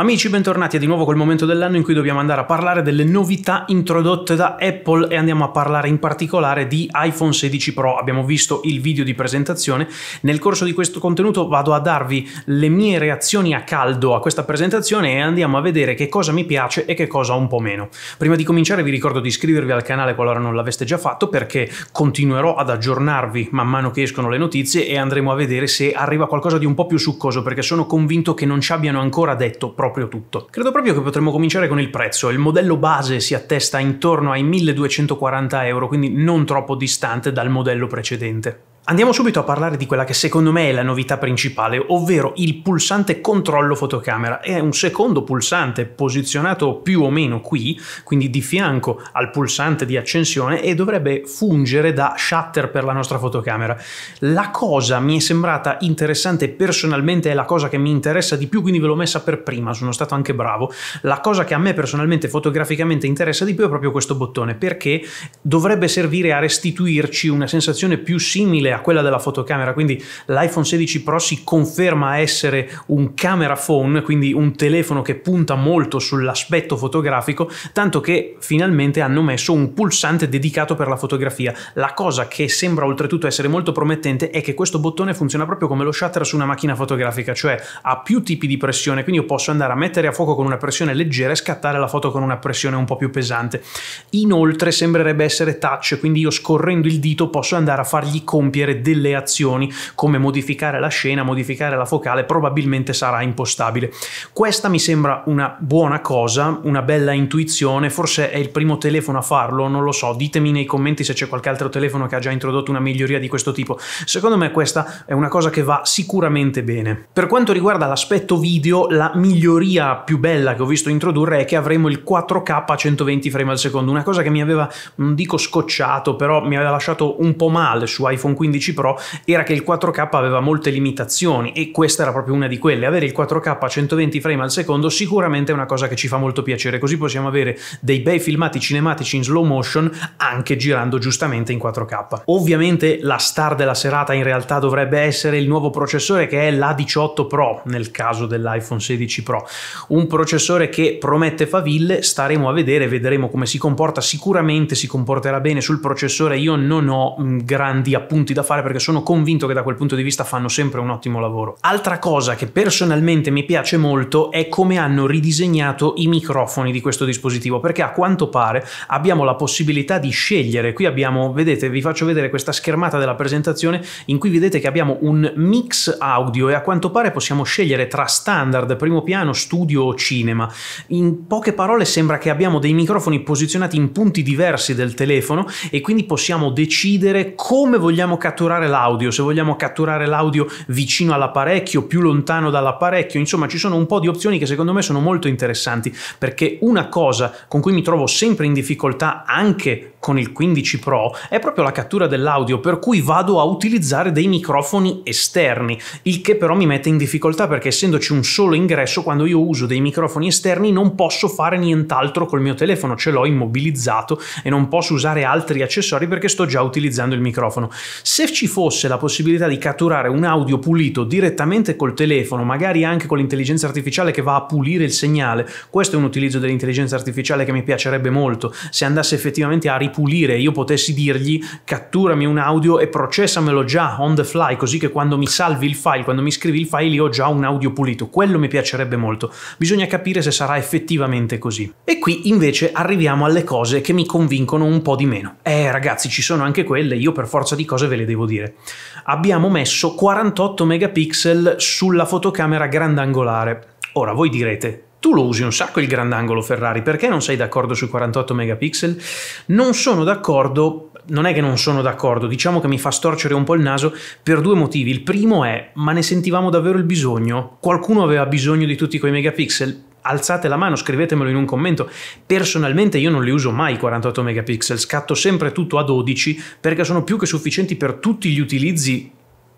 Amici, bentornati a di nuovo col momento dell'anno in cui dobbiamo andare a parlare delle novità introdotte da Apple e andiamo a parlare in particolare di iPhone 16 Pro. Abbiamo visto il video di presentazione. Nel corso di questo contenuto vado a darvi le mie reazioni a caldo a questa presentazione e andiamo a vedere che cosa mi piace e che cosa un po' meno. Prima di cominciare vi ricordo di iscrivervi al canale qualora non l'aveste già fatto perché continuerò ad aggiornarvi man mano che escono le notizie e andremo a vedere se arriva qualcosa di un po' più succoso perché sono convinto che non ci abbiano ancora detto proprio tutto. Credo proprio che potremmo cominciare con il prezzo. Il modello base si attesta intorno ai 1240 euro, quindi non troppo distante dal modello precedente. Andiamo subito a parlare di quella che secondo me è la novità principale, ovvero il pulsante controllo fotocamera. È un secondo pulsante posizionato più o meno qui, quindi di fianco al pulsante di accensione e dovrebbe fungere da shutter per la nostra fotocamera. La cosa mi è sembrata interessante personalmente, è la cosa che mi interessa di più, quindi ve l'ho messa per prima, sono stato anche bravo. La cosa che a me personalmente fotograficamente interessa di più è proprio questo bottone, perché dovrebbe servire a restituirci una sensazione più simile a quella della fotocamera, quindi l'iPhone 16 Pro si conferma essere un camera phone, quindi un telefono che punta molto sull'aspetto fotografico, tanto che finalmente hanno messo un pulsante dedicato per la fotografia. La cosa che sembra oltretutto essere molto promettente è che questo bottone funziona proprio come lo shutter su una macchina fotografica, cioè ha più tipi di pressione, quindi io posso andare a mettere a fuoco con una pressione leggera e scattare la foto con una pressione un po' più pesante. Inoltre sembrerebbe essere touch, quindi io scorrendo il dito posso andare a fargli compiere compiere delle azioni come modificare la scena, modificare la focale, probabilmente sarà impostabile. Questa mi sembra una buona cosa, una bella intuizione, forse è il primo telefono a farlo, non lo so, ditemi nei commenti se c'è qualche altro telefono che ha già introdotto una miglioria di questo tipo. Secondo me questa è una cosa che va sicuramente bene. Per quanto riguarda l'aspetto video, la miglioria più bella che ho visto introdurre è che avremo il 4K a 120 frame al secondo, una cosa che mi aveva, non dico scocciato, però mi aveva lasciato un po' male su iPhone 15 15 Pro era che il 4K aveva molte limitazioni e questa era proprio una di quelle. Avere il 4K a 120 frame al secondo sicuramente è una cosa che ci fa molto piacere, così possiamo avere dei bei filmati cinematici in slow motion anche girando giustamente in 4K. Ovviamente la star della serata in realtà dovrebbe essere il nuovo processore che è l'A18 Pro nel caso dell'iPhone 16 Pro, un processore che promette faville, staremo a vedere, vedremo come si comporta, sicuramente si comporterà bene sul processore, io non ho mm, grandi appunti da da fare perché sono convinto che da quel punto di vista fanno sempre un ottimo lavoro. Altra cosa che personalmente mi piace molto è come hanno ridisegnato i microfoni di questo dispositivo perché a quanto pare abbiamo la possibilità di scegliere. Qui abbiamo, vedete, vi faccio vedere questa schermata della presentazione in cui vedete che abbiamo un mix audio e a quanto pare possiamo scegliere tra standard, primo piano, studio o cinema. In poche parole sembra che abbiamo dei microfoni posizionati in punti diversi del telefono e quindi possiamo decidere come vogliamo catturare catturare l'audio, se vogliamo catturare l'audio vicino all'apparecchio, più lontano dall'apparecchio, insomma ci sono un po' di opzioni che secondo me sono molto interessanti perché una cosa con cui mi trovo sempre in difficoltà anche con il 15 Pro è proprio la cattura dell'audio per cui vado a utilizzare dei microfoni esterni, il che però mi mette in difficoltà perché essendoci un solo ingresso quando io uso dei microfoni esterni non posso fare nient'altro col mio telefono, ce l'ho immobilizzato e non posso usare altri accessori perché sto già utilizzando il microfono. Se se ci fosse la possibilità di catturare un audio pulito direttamente col telefono, magari anche con l'intelligenza artificiale che va a pulire il segnale, questo è un utilizzo dell'intelligenza artificiale che mi piacerebbe molto, se andasse effettivamente a ripulire io potessi dirgli catturami un audio e processamelo già on the fly, così che quando mi salvi il file, quando mi scrivi il file io ho già un audio pulito, quello mi piacerebbe molto, bisogna capire se sarà effettivamente così. E qui invece arriviamo alle cose che mi convincono un po' di meno. Eh ragazzi ci sono anche quelle, io per forza di cose ve le le devo dire. Abbiamo messo 48 megapixel sulla fotocamera grandangolare. Ora voi direte, tu lo usi un sacco il grandangolo Ferrari, perché non sei d'accordo sui 48 megapixel? Non sono d'accordo, non è che non sono d'accordo, diciamo che mi fa storcere un po' il naso per due motivi. Il primo è, ma ne sentivamo davvero il bisogno? Qualcuno aveva bisogno di tutti quei megapixel? alzate la mano, scrivetemelo in un commento. Personalmente io non li uso mai 48 megapixel, scatto sempre tutto a 12 perché sono più che sufficienti per tutti gli utilizzi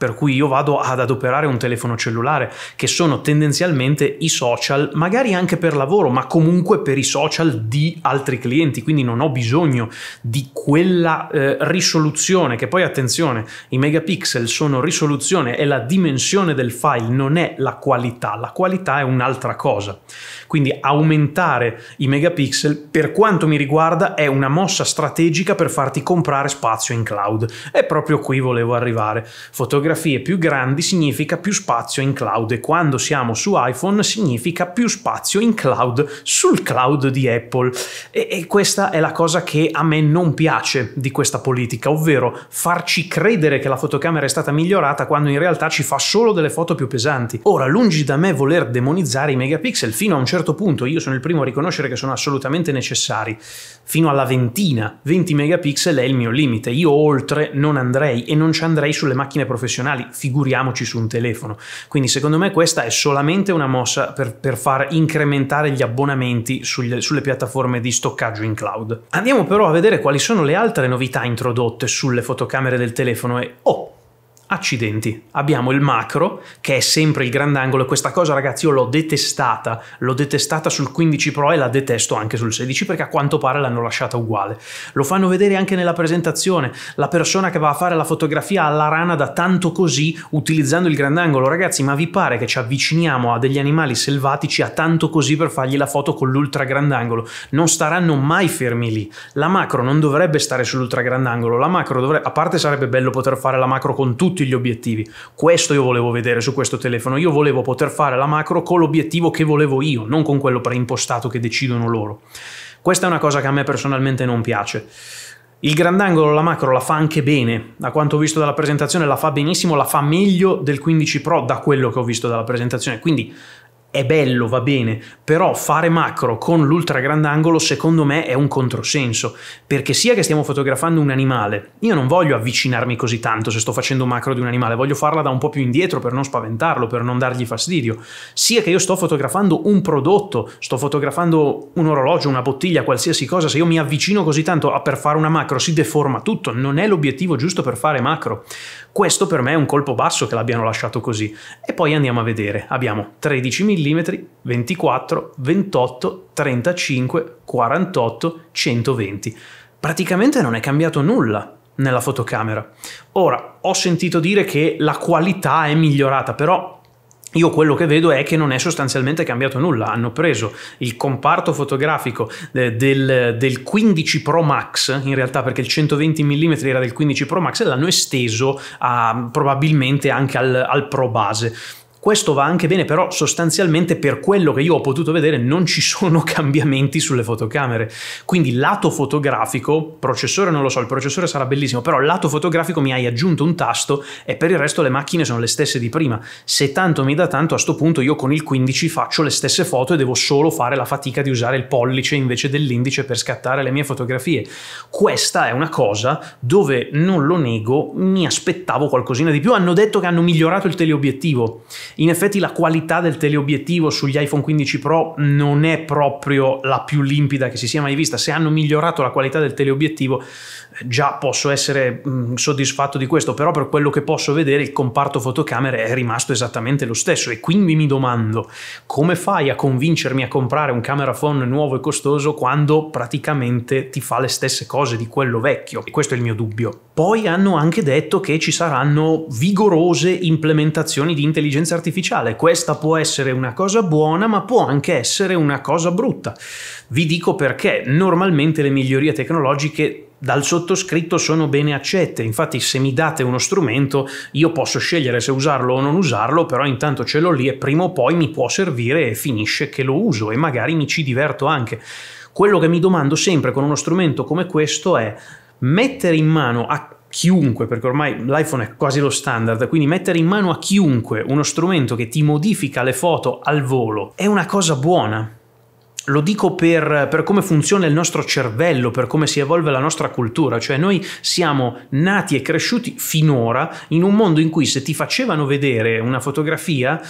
per cui io vado ad adoperare un telefono cellulare, che sono tendenzialmente i social, magari anche per lavoro, ma comunque per i social di altri clienti, quindi non ho bisogno di quella eh, risoluzione, che poi attenzione, i megapixel sono risoluzione, e la dimensione del file, non è la qualità, la qualità è un'altra cosa. Quindi aumentare i megapixel, per quanto mi riguarda, è una mossa strategica per farti comprare spazio in cloud. E proprio qui volevo arrivare. Fotografia fotografie più grandi significa più spazio in cloud e quando siamo su iPhone significa più spazio in cloud sul cloud di Apple. E, e questa è la cosa che a me non piace di questa politica, ovvero farci credere che la fotocamera è stata migliorata quando in realtà ci fa solo delle foto più pesanti. Ora, lungi da me voler demonizzare i megapixel fino a un certo punto, io sono il primo a riconoscere che sono assolutamente necessari, fino alla ventina, 20 megapixel è il mio limite, io oltre non andrei e non ci andrei sulle macchine professionali professionali, figuriamoci su un telefono. Quindi secondo me questa è solamente una mossa per, per far incrementare gli abbonamenti sugli, sulle piattaforme di stoccaggio in cloud. Andiamo però a vedere quali sono le altre novità introdotte sulle fotocamere del telefono e oh, Accidenti, abbiamo il macro che è sempre il grandangolo e questa cosa ragazzi io l'ho detestata, l'ho detestata sul 15 Pro e la detesto anche sul 16 perché a quanto pare l'hanno lasciata uguale. Lo fanno vedere anche nella presentazione, la persona che va a fare la fotografia alla rana da tanto così utilizzando il grandangolo, ragazzi ma vi pare che ci avviciniamo a degli animali selvatici a tanto così per fargli la foto con l'ultra grandangolo? Non staranno mai fermi lì, la macro non dovrebbe stare sull'ultra grandangolo, la macro dovrebbe, a parte sarebbe bello poter fare la macro con tutti tutti gli obiettivi. Questo io volevo vedere su questo telefono, io volevo poter fare la macro con l'obiettivo che volevo io, non con quello preimpostato che decidono loro. Questa è una cosa che a me personalmente non piace. Il grandangolo, la macro, la fa anche bene, da quanto ho visto dalla presentazione la fa benissimo, la fa meglio del 15 Pro da quello che ho visto dalla presentazione, quindi è bello, va bene, però fare macro con l'ultra grandangolo secondo me è un controsenso, perché sia che stiamo fotografando un animale, io non voglio avvicinarmi così tanto se sto facendo macro di un animale, voglio farla da un po' più indietro per non spaventarlo, per non dargli fastidio, sia che io sto fotografando un prodotto, sto fotografando un orologio, una bottiglia, qualsiasi cosa, se io mi avvicino così tanto a per fare una macro si deforma tutto, non è l'obiettivo giusto per fare macro. Questo per me è un colpo basso che l'abbiano lasciato così. E poi andiamo a vedere, abbiamo 13 mm mm, 24, 28, 35, 48, 120. Praticamente non è cambiato nulla nella fotocamera. Ora, ho sentito dire che la qualità è migliorata, però io quello che vedo è che non è sostanzialmente cambiato nulla, hanno preso il comparto fotografico eh, del, del, 15 Pro Max, in realtà perché il 120 mm era del 15 Pro Max, e l'hanno esteso a, ah, probabilmente anche al, al Pro base questo va anche bene, però sostanzialmente per quello che io ho potuto vedere non ci sono cambiamenti sulle fotocamere. Quindi lato fotografico, processore non lo so, il processore sarà bellissimo, però lato fotografico mi hai aggiunto un tasto e per il resto le macchine sono le stesse di prima. Se tanto mi dà tanto, a sto punto io con il 15 faccio le stesse foto e devo solo fare la fatica di usare il pollice invece dell'indice per scattare le mie fotografie. Questa è una cosa dove, non lo nego, mi aspettavo qualcosina di più. Hanno detto che hanno migliorato il teleobiettivo. In effetti la qualità del teleobiettivo sugli iPhone 15 Pro non è proprio la più limpida che si sia mai vista. Se hanno migliorato la qualità del teleobiettivo eh, già posso essere mh, mm, soddisfatto di questo, però per quello che posso vedere il comparto fotocamere è rimasto esattamente lo stesso e quindi mi domando come fai a convincermi a comprare un camera phone nuovo e costoso quando praticamente ti fa le stesse cose di quello vecchio? E questo è il mio dubbio. Poi hanno anche detto che ci saranno vigorose implementazioni di intelligenza artificiale artificiale. Questa può essere una cosa buona, ma può anche essere una cosa brutta. Vi dico perché normalmente le migliorie tecnologiche dal sottoscritto sono bene accette. Infatti, se mi date uno strumento, io posso scegliere se usarlo o non usarlo, però intanto ce l'ho lì e prima o poi mi può servire e finisce che lo uso e magari mi ci diverto anche. Quello che mi domando sempre con uno strumento come questo è mettere in mano a chiunque, perché ormai l'iPhone è quasi lo standard, quindi mettere in mano a chiunque uno strumento che ti modifica le foto al volo è una cosa buona. Lo dico per, per, come funziona il nostro cervello, per come si evolve la nostra cultura, cioè noi siamo nati e cresciuti finora in un mondo in cui se ti facevano vedere una fotografia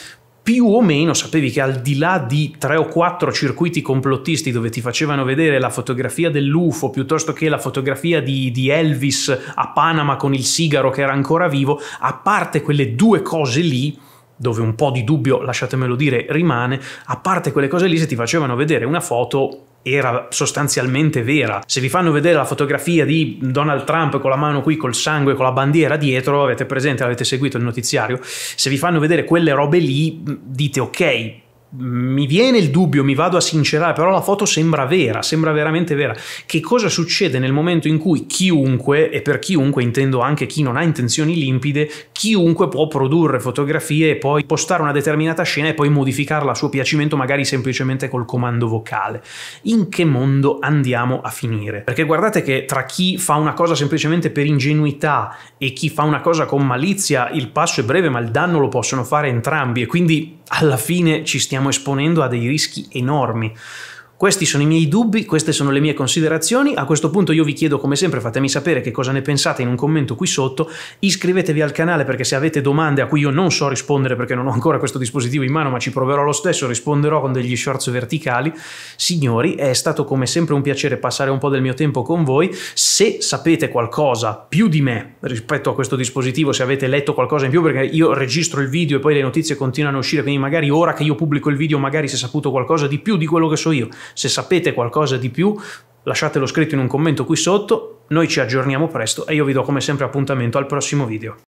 più o meno sapevi che al di là di tre o quattro circuiti complottisti dove ti facevano vedere la fotografia dell'UFO piuttosto che la fotografia di, di, Elvis a Panama con il sigaro che era ancora vivo, a parte quelle due cose lì, dove un po' di dubbio, lasciatemelo dire, rimane, a parte quelle cose lì, se ti facevano vedere una foto era sostanzialmente vera. Se vi fanno vedere la fotografia di Donald Trump con la mano qui col sangue con la bandiera dietro, avete presente, avete seguito il notiziario, se vi fanno vedere quelle robe lì dite ok, mi viene il dubbio, mi vado a sincerare, però la foto sembra vera, sembra veramente vera. Che cosa succede nel momento in cui chiunque, e per chiunque intendo anche chi non ha intenzioni limpide, chiunque può produrre fotografie e poi postare una determinata scena e poi modificarla a suo piacimento, magari semplicemente col comando vocale. In che mondo andiamo a finire? Perché guardate che tra chi fa una cosa semplicemente per ingenuità e chi fa una cosa con malizia, il passo è breve, ma il danno lo possono fare entrambi e quindi alla fine ci stiamo stiamo esponendo a dei rischi enormi. Questi sono i miei dubbi, queste sono le mie considerazioni. A questo punto io vi chiedo come sempre fatemi sapere che cosa ne pensate in un commento qui sotto, iscrivetevi al canale perché se avete domande a cui io non so rispondere perché non ho ancora questo dispositivo in mano ma ci proverò lo stesso, risponderò con degli shorts verticali. Signori, è stato come sempre un piacere passare un po' del mio tempo con voi. Se sapete qualcosa più di me rispetto a questo dispositivo, se avete letto qualcosa in più perché io registro il video e poi le notizie continuano a uscire, quindi magari ora che io pubblico il video magari si è saputo qualcosa di più di quello che so io. Se sapete qualcosa di più, lasciatelo scritto in un commento qui sotto, noi ci aggiorniamo presto e io vi do come sempre appuntamento al prossimo video.